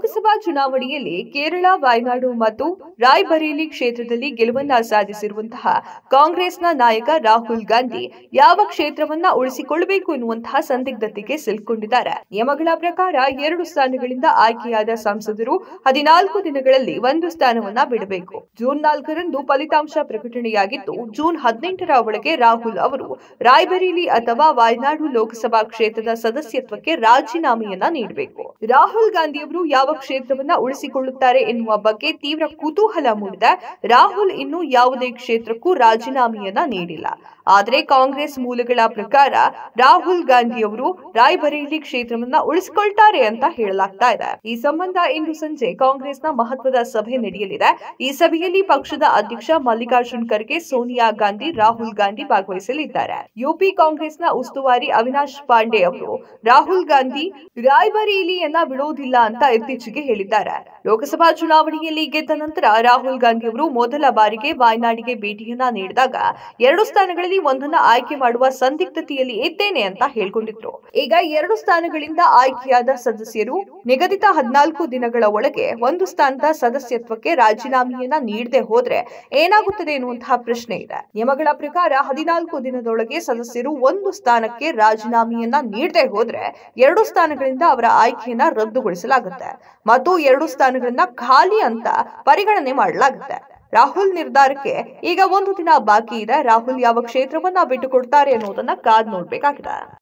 ಲೋಕಸಭಾ ಚುನಾವಣೆಯಲ್ಲಿ ಕೇರಳ ವಾಯನಾಡು ಮತ್ತು ರಾಯ್ಬರೇಲಿ ಕ್ಷೇತ್ರದಲ್ಲಿ ಗೆಲುವನ್ನ ಸಾಧಿಸಿರುವಂತಹ ಕಾಂಗ್ರೆಸ್ನ ನಾಯಕ ರಾಹುಲ್ ಗಾಂಧಿ ಯಾವ ಕ್ಷೇತ್ರವನ್ನ ಉಳಿಸಿಕೊಳ್ಳಬೇಕು ಎನ್ನುವಂತಹ ಸಂದಿಗ್ಧತೆಗೆ ಸಿಲುಕೊಂಡಿದ್ದಾರೆ ನಿಯಮಗಳ ಪ್ರಕಾರ ಎರಡು ಸ್ಥಾನಗಳಿಂದ ಆಯ್ಕೆಯಾದ ಸಂಸದರು ಹದಿನಾಲ್ಕು ದಿನಗಳಲ್ಲಿ ಒಂದು ಸ್ಥಾನವನ್ನ ಬಿಡಬೇಕು ಜೂನ್ ನಾಲ್ಕರಂದು ಫಲಿತಾಂಶ ಪ್ರಕಟಣೆಯಾಗಿದ್ದು ಜೂನ್ ಹದಿನೆಂಟರ ಒಳಗೆ ರಾಹುಲ್ ಅವರು ರಾಯ್ಬರೇಲಿ ಅಥವಾ ವಾಯನಾಡು ಲೋಕಸಭಾ ಕ್ಷೇತ್ರದ ಸದಸ್ಯತ್ವಕ್ಕೆ ರಾಜೀನಾಮೆಯನ್ನ ನೀಡಬೇಕು ರಾಹುಲ್ ಗಾಂಧಿಯವರು ಯಾವ ಕ್ಷೇತ್ರವನ್ನ ಉಳಿಸಿಕೊಳ್ಳುತ್ತಾರೆ ಎನ್ನುವ ಬಗ್ಗೆ ತೀವ್ರ ಕುತೂಹಲ ಮೂಡಿದ ರಾಹುಲ್ ಇನ್ನು ಯಾವುದೇ ಕ್ಷೇತ್ರಕ್ಕೂ ರಾಜೀನಾಮೆಯನ್ನ ನೀಡಿಲ್ಲ ಆದರೆ ಕಾಂಗ್ರೆಸ್ ಮೂಲಗಳ ಪ್ರಕಾರ ರಾಹುಲ್ ಗಾಂಧಿ ಅವರು ರಾಯ್ಬರೇಲಿ ಕ್ಷೇತ್ರವನ್ನ ಉಳಿಸಿಕೊಳ್ತಾರೆ ಅಂತ ಹೇಳಲಾಗ್ತಾ ಇದೆ ಈ ಸಂಬಂಧ ಇಂದು ಸಂಜೆ ಕಾಂಗ್ರೆಸ್ನ ಮಹತ್ವದ ಸಭೆ ನಡೆಯಲಿದೆ ಈ ಸಭೆಯಲ್ಲಿ ಪಕ್ಷದ ಅಧ್ಯಕ್ಷ ಮಲ್ಲಿಕಾರ್ಜುನ್ ಖರ್ಗೆ ಸೋನಿಯಾ ಗಾಂಧಿ ರಾಹುಲ್ ಗಾಂಧಿ ಭಾಗವಹಿಸಲಿದ್ದಾರೆ ಯುಪಿ ಕಾಂಗ್ರೆಸ್ನ ಉಸ್ತುವಾರಿ ಅವಿನಾಶ್ ಪಾಂಡೆ ಅವರು ರಾಹುಲ್ ಗಾಂಧಿ ರಾಯ್ಬರೇಲಿಯನ್ನ ಬಿಡೋದಿಲ್ಲ ಅಂತ ಎತ್ತಿ ಮೆಚ್ಚುಗೆ ಹೇಳಿದ್ದಾರೆ ಲೋಕಸಭಾ ಚುನಾವಣೆಯಲ್ಲಿ ಗೆದ್ದ ನಂತರ ರಾಹುಲ್ ಗಾಂಧಿ ಅವರು ಮೊದಲ ಬಾರಿಗೆ ವಾಯ್ನಾಡಿಗೆ ಭೇಟಿಯನ್ನ ನೀಡಿದಾಗ ಎರಡು ಸ್ಥಾನಗಳಲ್ಲಿ ಒಂದನ್ನ ಆಯ್ಕೆ ಮಾಡುವ ಸಂದಿಗ್ಧತೆಯಲ್ಲಿ ಇದ್ದೇನೆ ಅಂತ ಹೇಳ್ಕೊಂಡಿದ್ರು ಈಗ ಎರಡು ಸ್ಥಾನಗಳಿಂದ ಆಯ್ಕೆಯಾದ ಸದಸ್ಯರು ನಿಗದಿತ ಹದಿನಾಲ್ಕು ದಿನಗಳ ಒಳಗೆ ಒಂದು ಸ್ಥಾನದ ಸದಸ್ಯತ್ವಕ್ಕೆ ರಾಜೀನಾಮೆಯನ್ನ ನೀಡದೆ ಹೋದ್ರೆ ಏನಾಗುತ್ತದೆ ಎನ್ನುವಂತಹ ಪ್ರಶ್ನೆ ಇದೆ ನಿಯಮಗಳ ಪ್ರಕಾರ ಹದಿನಾಲ್ಕು ದಿನದೊಳಗೆ ಸದಸ್ಯರು ಒಂದು ಸ್ಥಾನಕ್ಕೆ ರಾಜೀನಾಮೆಯನ್ನ ನೀಡದೆ ಹೋದ್ರೆ ಎರಡು ಸ್ಥಾನಗಳಿಂದ ಅವರ ಆಯ್ಕೆಯನ್ನ ರದ್ದುಗೊಳಿಸಲಾಗುತ್ತೆ ಮತ್ತು ಎರಡು ಸ್ಥಾನಗಳನ್ನ ಖಾಲಿ ಅಂತ ಪರಿಗಣನೆ ಮಾಡಲಾಗುತ್ತೆ ರಾಹುಲ್ ನಿರ್ಧಾರಕ್ಕೆ ಈಗ ಒಂದು ದಿನ ಬಾಕಿ ಇದೆ ರಾಹುಲ್ ಯಾವ ಕ್ಷೇತ್ರವನ್ನ ಬಿಟ್ಟುಕೊಡ್ತಾರೆ ಅನ್ನೋದನ್ನ ಕಾದ್ ನೋಡ್ಬೇಕಾಗಿದೆ